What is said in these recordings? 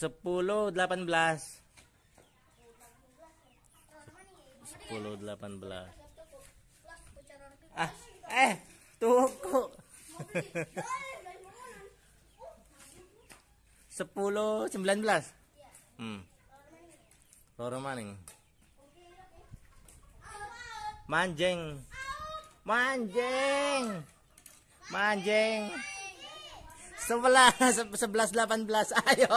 10 18 10 18 Ah eh tuku 10 19 Hmm Loro maning manjeng manjeng sebelas sebelas delapan belas ayo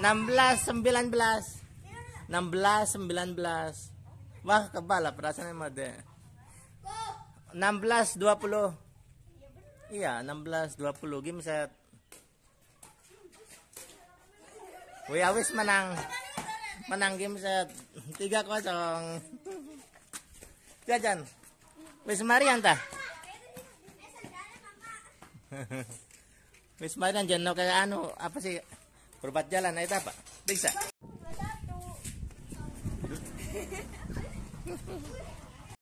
16 19 16 19 wah kebal lah perasaan emang deh 16 20 iya 16 20 game set Wih awis menang menang game set 3 kosong jajan ya, wis mari ta wis mari jan no kayak anu apa sih berobat jalan itu apa? Bisa.